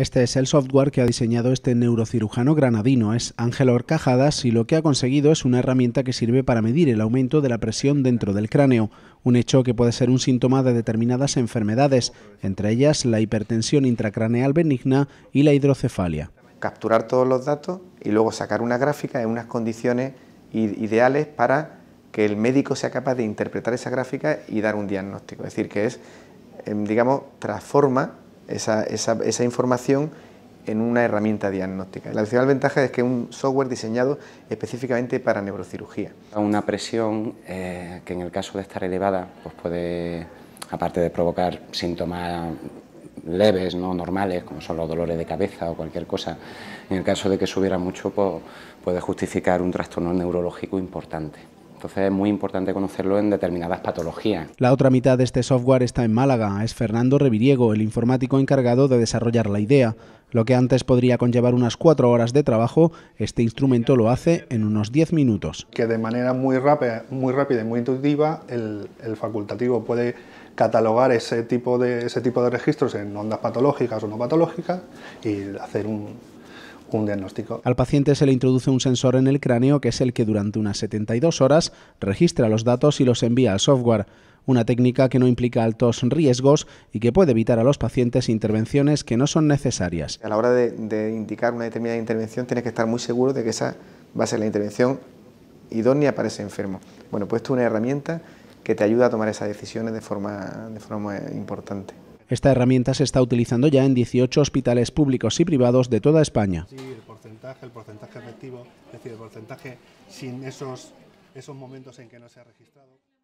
Este es el software que ha diseñado este neurocirujano granadino, es Ángel Orcajadas, y lo que ha conseguido es una herramienta que sirve para medir el aumento de la presión dentro del cráneo, un hecho que puede ser un síntoma de determinadas enfermedades, entre ellas la hipertensión intracraneal benigna y la hidrocefalia. Capturar todos los datos y luego sacar una gráfica en unas condiciones ideales para que el médico sea capaz de interpretar esa gráfica y dar un diagnóstico. Es decir, que es, em, digamos, transforma esa, esa, información en una herramienta diagnóstica. La principal ventaja es que es un software diseñado específicamente para neurocirugía. Una presión eh, que en el caso de estar elevada pues puede, aparte de provocar síntomas leves, no normales, como son los dolores de cabeza o cualquier cosa, en el caso de que subiera mucho pues, puede justificar un trastorno neurológico importante. Entonces es muy importante conocerlo en determinadas patologías. La otra mitad de este software está en Málaga. Es Fernando Reviriego, el informático encargado de desarrollar la idea. Lo que antes podría conllevar unas cuatro horas de trabajo, este instrumento lo hace en unos diez minutos. Que de manera muy rápida, muy rápida y muy intuitiva, el, facultativo puede catalogar ese tipo, de, ese tipo de registros en ondas patológicas o no patológicas y hacer un, diagnóstico. Al paciente se le introduce un sensor en el cráneo que es el que durante unas 72 horas registra los datos y los envía al software una técnica que no implica altos riesgos y que puede evitar a los pacientes intervenciones que no son necesarias. A la hora de, indicar una determinada intervención tienes que estar muy seguro de que esa va a ser la intervención idónea para ese enfermo. Bueno, pues es una herramienta que te ayuda a tomar esas decisiones de de forma importante. Esta herramienta se está utilizando ya en 18 hospitales públicos y privados de toda España. Sí, el porcentaje, el porcentaje efectivo, es decir, el porcentaje sin esos, esos momentos en que no se ha registrado.